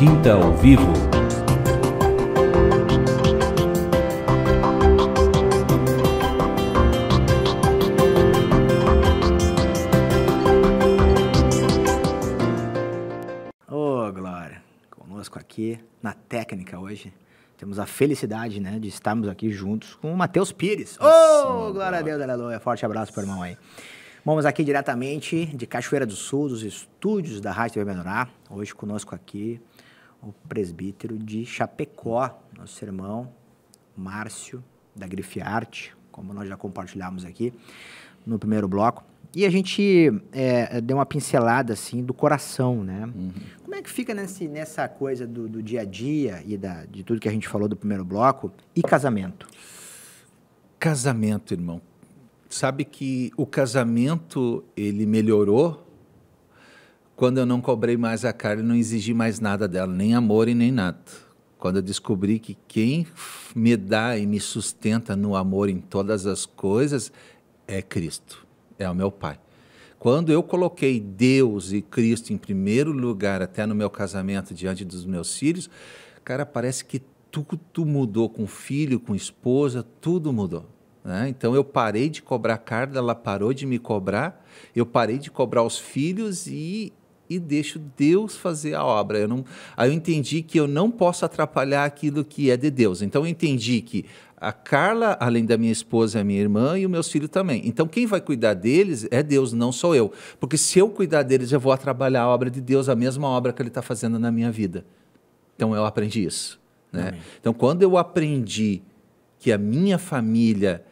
Quinta ao Vivo. Ô, oh, Glória, conosco aqui na técnica hoje. Temos a felicidade, né, de estarmos aqui juntos com o Matheus Pires. Ô, oh, glória a Deus, aleluia. Forte abraço para o irmão aí. Vamos aqui diretamente de Cachoeira do Sul, dos estúdios da Rádio TV Menorá. Hoje conosco aqui o presbítero de Chapecó, nosso irmão Márcio da Grife Arte, como nós já compartilhamos aqui no primeiro bloco. E a gente é, deu uma pincelada assim do coração, né? Uhum. Como é que fica nesse, nessa coisa do, do, dia a dia e da, de tudo que a gente falou do primeiro bloco e casamento? Casamento, irmão. Sabe que o casamento ele melhorou quando eu não cobrei mais a Carla, não exigi mais nada dela, nem amor e nem nada. Quando eu descobri que quem me dá e me sustenta no amor em todas as coisas é Cristo, é o meu Pai. Quando eu coloquei Deus e Cristo em primeiro lugar, até no meu casamento, diante dos meus filhos, cara, parece que tudo mudou com filho, com esposa, tudo mudou. Né? Então eu parei de cobrar Carla, ela parou de me cobrar, eu parei de cobrar os filhos e e deixo Deus fazer a obra. Eu não, aí eu entendi que eu não posso atrapalhar aquilo que é de Deus. Então eu entendi que a Carla, além da minha esposa, é minha irmã e os meus filhos também. Então, quem vai cuidar deles é Deus, não sou eu. Porque se eu cuidar deles, eu vou atrapalhar a obra de Deus, a mesma obra que Ele está fazendo na minha vida. Então, eu aprendi isso. Né? Então, quando eu aprendi que a minha família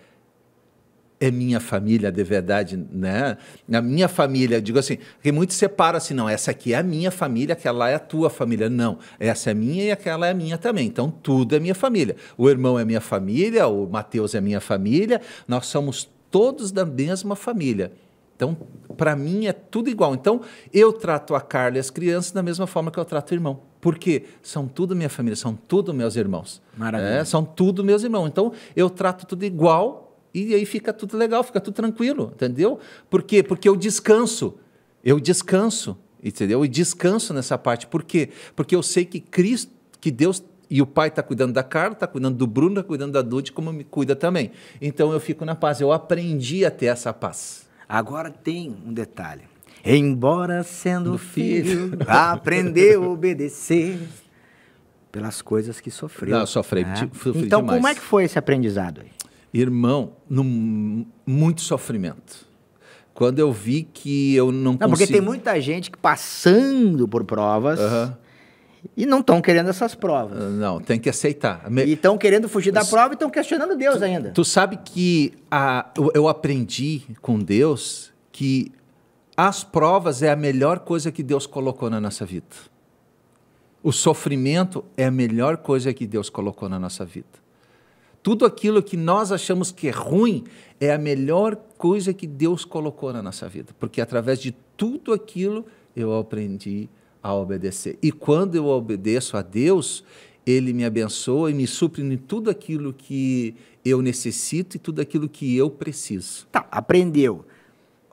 é minha família de verdade, né? A minha família, digo assim, porque muitos separam assim, não, essa aqui é a minha família, aquela é a tua família. Não, essa é minha e aquela é a minha também. Então, tudo é minha família. O irmão é minha família, o Mateus é minha família, nós somos todos da mesma família. Então, para mim é tudo igual. Então, eu trato a Carla e as crianças da mesma forma que eu trato o irmão. Porque são tudo minha família, são tudo meus irmãos. Maravilha. É, são tudo meus irmãos. Então, eu trato tudo igual e aí fica tudo legal, fica tudo tranquilo, entendeu? Por quê? Porque eu descanso. Eu descanso, entendeu? E descanso nessa parte. Por quê? Porque eu sei que Cristo, que Deus e o pai está cuidando da Carla, está cuidando do Bruno, está cuidando da Dude, como me cuida também. Então eu fico na paz. Eu aprendi a ter essa paz. Agora tem um detalhe. Embora sendo do filho, filho. aprendeu a obedecer pelas coisas que sofreu. Não, eu sofri, né? sofri Então, demais. como é que foi esse aprendizado aí? Irmão, muito sofrimento. Quando eu vi que eu não, não consigo... Porque tem muita gente que passando por provas uhum. e não estão querendo essas provas. Ah, não, tem que aceitar. Me... E estão querendo fugir da prova e estão questionando Deus tu, ainda. Tu sabe que a, eu, eu aprendi com Deus que as provas é a melhor coisa que Deus colocou na nossa vida. O sofrimento é a melhor coisa que Deus colocou na nossa vida. Tudo aquilo que nós achamos que é ruim é a melhor coisa que Deus colocou na nossa vida, porque através de tudo aquilo eu aprendi a obedecer. E quando eu obedeço a Deus, ele me abençoa e me supre em tudo aquilo que eu necessito e tudo aquilo que eu preciso. Tá, aprendeu.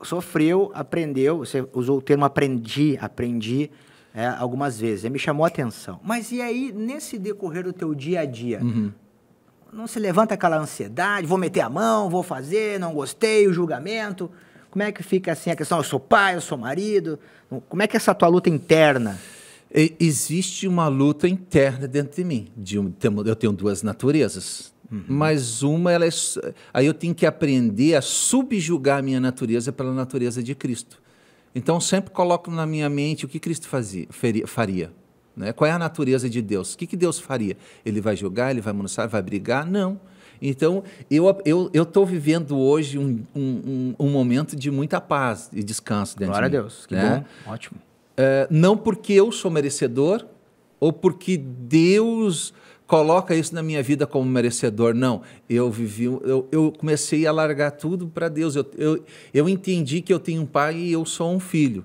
Sofreu, aprendeu. Você usou o termo aprendi, aprendi é, algumas vezes. me chamou a atenção. Mas e aí, nesse decorrer do teu dia a dia, uhum não se levanta aquela ansiedade, vou meter a mão, vou fazer, não gostei, o julgamento. Como é que fica assim a questão, eu sou pai, eu sou marido? Como é que é essa tua luta interna? Existe uma luta interna dentro de mim. De um, eu tenho duas naturezas. Uhum. Mas uma, ela é, aí eu tenho que aprender a subjugar a minha natureza pela natureza de Cristo. Então, sempre coloco na minha mente o que Cristo fazia, faria né? Qual é a natureza de Deus? O que, que Deus faria? Ele vai julgar, ele vai manusar, vai brigar? Não. Então, eu estou eu, eu vivendo hoje um, um, um, momento de muita paz e descanso dentro Glória de mim. Glória a Deus, que né? bom, ótimo. É, não porque eu sou merecedor ou porque Deus coloca isso na minha vida como merecedor. Não, eu vivi, eu, eu comecei a largar tudo para Deus. Eu, eu, eu entendi que eu tenho um pai e eu sou um filho.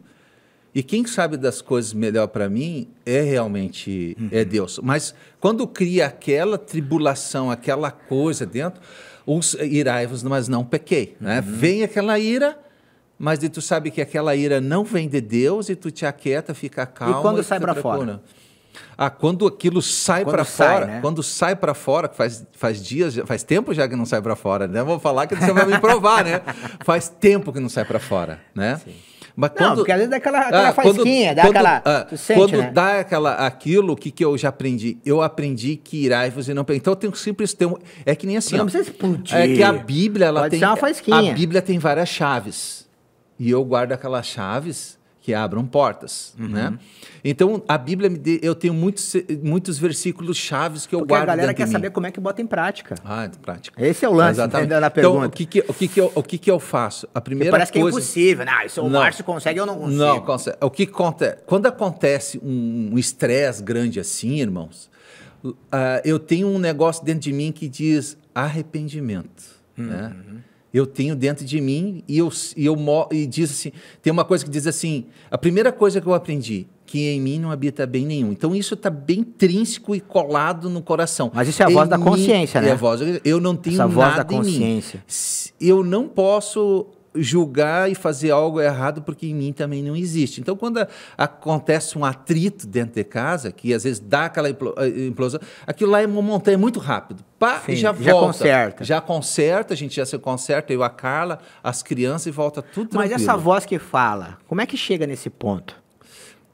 E quem sabe das coisas melhor para mim é realmente é uhum. é Deus. Mas quando cria aquela tribulação, aquela coisa dentro, os irai-vos, mas não pequei. Né? Uhum. Vem aquela ira, mas tu sabe que aquela ira não vem de Deus e tu te aquieta, fica calmo. E quando e sai para fora? Ah, quando aquilo sai para fora, né? quando sai para fora, faz, faz dias, faz tempo já que não sai para fora, né? Vou falar que você vai é me provar, né? Faz tempo que não sai para fora, né? Sim. Mas quando, não, porque às vezes dá aquela, ah, aquela ah, dá quando, aquela. Ah, sente, quando né? dá aquela, aquilo, o que, que eu já aprendi? Eu aprendi que irai e e não pecar. Então eu tenho que Tenho, é que nem assim. Não ó, precisa explodir. É que a Bíblia, ela Pode tem. Ser uma A Bíblia tem várias chaves. E eu guardo aquelas chaves que abram portas, uhum. né? Então, a Bíblia, me eu tenho muitos, muitos versículos chaves que eu Porque guardo a galera quer saber como é que bota em prática. Ah, em prática. Esse é o lance Exatamente. da então, pergunta. Então, o que que, o que que eu, o que que eu faço? A primeira parece coisa... Parece que é impossível, né? Ah, isso é o não. Márcio consegue, eu não consigo. Não, consegue. O que acontece? Quando acontece um estresse um grande assim, irmãos, uh, eu tenho um negócio dentro de mim que diz arrependimento, né? uhum. né? Eu tenho dentro de mim e eu, e eu e diz assim, tem uma coisa que diz assim, a primeira coisa que eu aprendi, que em mim não habita bem nenhum. Então isso está bem intrínseco e colado no coração. Mas isso é a em voz da mim, consciência, né? É a né? voz. Eu não tenho Essa nada voz da consciência. Em mim. Eu não posso julgar e fazer algo errado porque em mim também não existe. Então, quando a, acontece um atrito dentro de casa, que às vezes dá aquela eh, implosão, aquilo lá é uma montanha muito rápido. Pá, Sim, e já, já volta. Conserta. Já conserta. a gente já se conserta, eu, a Carla, as crianças e volta tudo tranquilo. Mas essa voz que fala, como é que chega nesse ponto?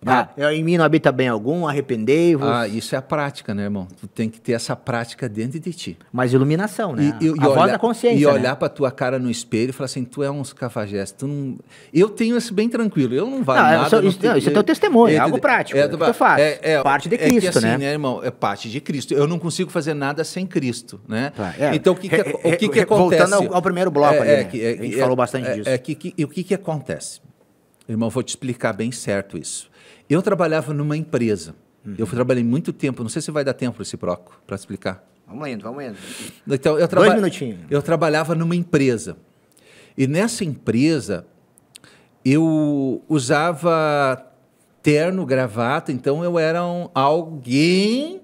Ah, eu, em mim não habita bem algum, arrependei-vos. Ah, isso é a prática, né, irmão? Tu tem que ter essa prática dentro de ti. Mas iluminação, né? E, e, a e voz olhar, da consciência. E né? olhar para pra tua cara no espelho e falar assim: tu é um cafajeste. Tu não... Eu tenho isso bem tranquilo. Eu não vale não, nada. Sou, isso, não, isso é teu testemunho, é, é algo prático. É, é, que faz. É, é, parte de Cristo, é que, assim, né? né? irmão? É parte de Cristo. Eu não consigo fazer nada sem Cristo, né? É. então, o que, que, o que, que acontece? Voltando ao, ao primeiro bloco ali, né? a gente falou bastante disso. o que, que acontece? Irmão, vou te explicar bem certo isso. Eu trabalhava numa empresa. Uhum. Eu trabalhei muito tempo, não sei se vai dar tempo esse proco para explicar. Vamos indo, vamos indo. Então, eu traba... Dois minutinhos. Eu trabalhava numa empresa. E nessa empresa, eu usava terno, gravata, então eu era um, alguém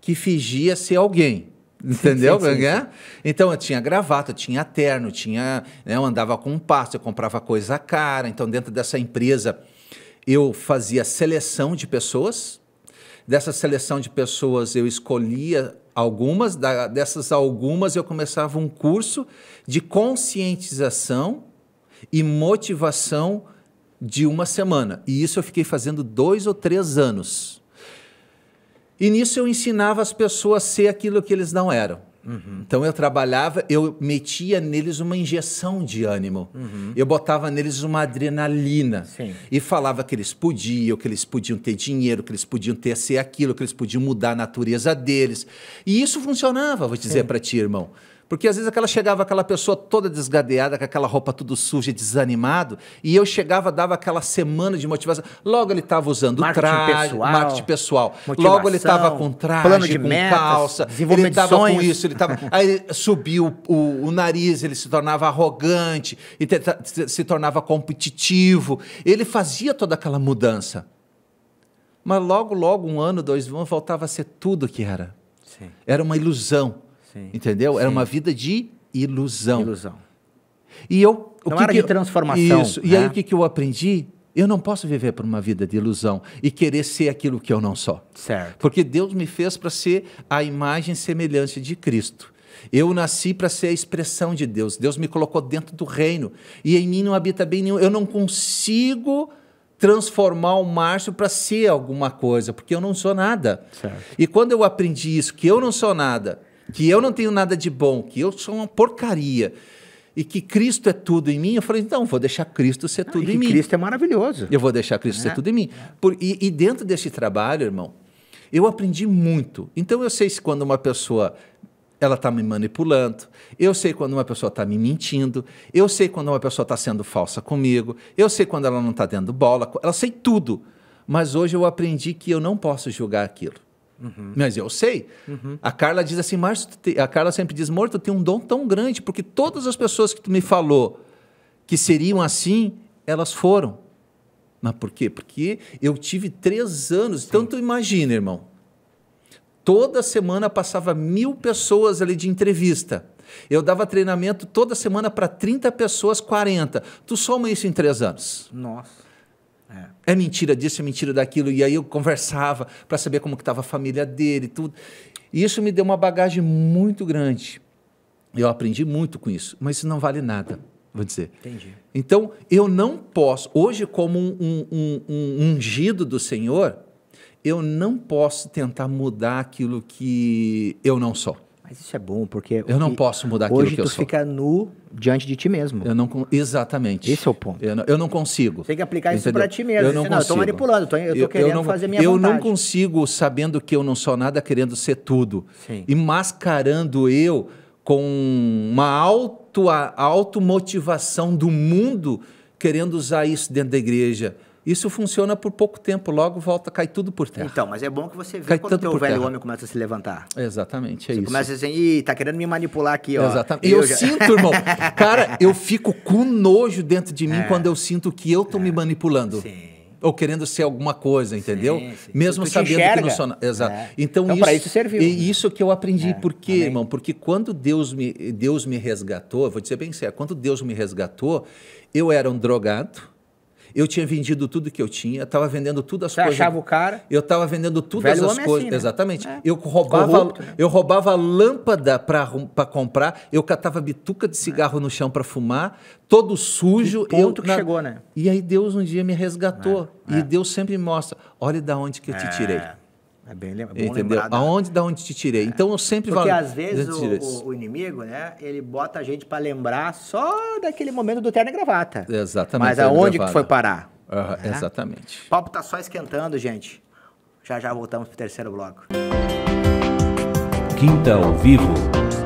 que fingia ser alguém. Entendeu? Sim, sim, né? sim. Então eu tinha gravata, eu tinha terno, tinha, né, eu andava com um passo, eu comprava coisa cara. Então, dentro dessa empresa, eu fazia seleção de pessoas. Dessa seleção de pessoas, eu escolhia algumas, da, dessas algumas, eu começava um curso de conscientização e motivação de uma semana. E isso eu fiquei fazendo dois ou três anos. E nisso eu ensinava as pessoas a ser aquilo que eles não eram. Uhum. Então eu trabalhava, eu metia neles uma injeção de ânimo. Uhum. Eu botava neles uma adrenalina. Sim. E falava que eles podiam, que eles podiam ter dinheiro, que eles podiam ter ser aquilo, que eles podiam mudar a natureza deles. E isso funcionava, vou dizer para ti, irmão. Porque às vezes aquela chegava aquela pessoa toda desgadeada, com aquela roupa tudo suja, desanimado, e eu chegava, dava aquela semana de motivação. Logo ele estava usando marketing traje, pessoal, marketing pessoal. Logo ele estava com traje, plano de com metas, calça, ele estava com isso, ele estava. aí subiu o, o, nariz, ele se tornava arrogante e se tornava competitivo. Ele fazia toda aquela mudança. Mas logo, logo, um ano, dois, voltava a ser tudo que era. Sim. Era uma ilusão Sim. Entendeu? Sim. Era uma vida de ilusão. Ilusão. E eu. O que era que de eu, transformação. Isso. Né? E aí né? o que, que eu aprendi? Eu não posso viver por uma vida de ilusão e querer ser aquilo que eu não sou. Certo. Porque Deus me fez para ser a imagem e semelhança de Cristo. Eu nasci para ser a expressão de Deus. Deus me colocou dentro do reino e em mim não habita bem nenhum. Eu não consigo transformar o Márcio para ser alguma coisa, porque eu não sou nada. Certo. E quando eu aprendi isso, que eu não sou nada, que eu não tenho nada de bom, que eu sou uma porcaria e que Cristo é tudo em mim, eu falei, então, vou deixar Cristo ser tudo ah, em mim. Cristo é maravilhoso. Eu vou deixar Cristo é. ser tudo em mim. Por, e, e, dentro desse trabalho, irmão, eu aprendi muito. Então, eu sei se quando uma pessoa ela está me manipulando, eu sei quando uma pessoa está me mentindo, eu sei quando uma pessoa está sendo falsa comigo, eu sei quando ela não está dando bola, ela sei tudo. Mas hoje eu aprendi que eu não posso julgar aquilo. Uhum. Mas eu sei. Uhum. A Carla diz assim, Márcio, a Carla sempre diz, morto tu tem um dom tão grande, porque todas as pessoas que tu me falou que seriam assim, elas foram. Mas por quê? Porque eu tive três anos. Sim. Então tu imagina, irmão. Toda semana passava mil pessoas ali de entrevista. Eu dava treinamento toda semana para 30 pessoas, 40. Tu soma isso em três anos. Nossa. É. é. mentira disso, é mentira daquilo. E aí eu conversava para saber como que estava a família dele, tudo. E isso me deu uma bagagem muito grande. Eu aprendi muito com isso, mas isso não vale nada, vou dizer. Entendi. Então, eu não posso, hoje, como um, um, um, um ungido do Senhor, eu não posso tentar mudar aquilo que eu não sou. Mas isso é bom, porque. Eu não posso mudar aquilo que eu sou. Hoje tu fica nu diante de ti mesmo. Eu não Exatamente. Esse é o ponto. Eu não, eu não consigo. Tem que aplicar entendeu? isso para ti mesmo. Eu não, consigo. Estou manipulando, tô, eu estou querendo eu não, fazer minha eu vontade. Eu não consigo, sabendo que eu não sou nada, querendo ser tudo. Sim. E mascarando eu com uma auto, automotivação do mundo, querendo usar isso dentro da igreja. Isso funciona por pouco tempo, logo volta, cai tudo por terra. Então, mas é bom que você vê cai quando o velho terra. homem começa a se levantar. Exatamente, é você isso. começa dizer ih, tá querendo me manipular aqui, ó. Exatamente. E eu, eu já... sinto, irmão. Cara, eu fico com nojo dentro de mim é. quando eu sinto que eu tô é. me manipulando. Sim ou querendo ser alguma coisa, entendeu? Sim, sim. Mesmo tu sabendo que não sou. Exato. É. Então, então isso, isso serviu. E né? isso que eu aprendi. É. Por quê, Amém. irmão? Porque quando Deus me, Deus me resgatou, vou dizer bem sério, quando Deus me resgatou, eu era um drogado eu tinha vendido tudo que eu tinha, estava vendendo tudo as Você coisas. achava o cara? Eu estava vendendo todas as é coisas. Assim, né? Exatamente. É. Eu roubava, Corrupto, né? eu roubava lâmpada para comprar, eu catava bituca de é. cigarro é. no chão para fumar, todo sujo. Que ponto eu, que na... chegou, né? E aí Deus um dia me resgatou. É. E é. Deus sempre mostra: olha da onde que eu te tirei. É bem é Entendeu? Lembrar Aonde, da onde te tirei. É. Então eu sempre Porque falo. Porque às vezes o, o, inimigo, né, ele bota a gente para lembrar só daquele momento do terno e gravata. Exatamente. Mas aonde que foi parar? né? Exatamente. O papo tá só esquentando, gente. Já já voltamos pro terceiro bloco. Quinta ao vivo.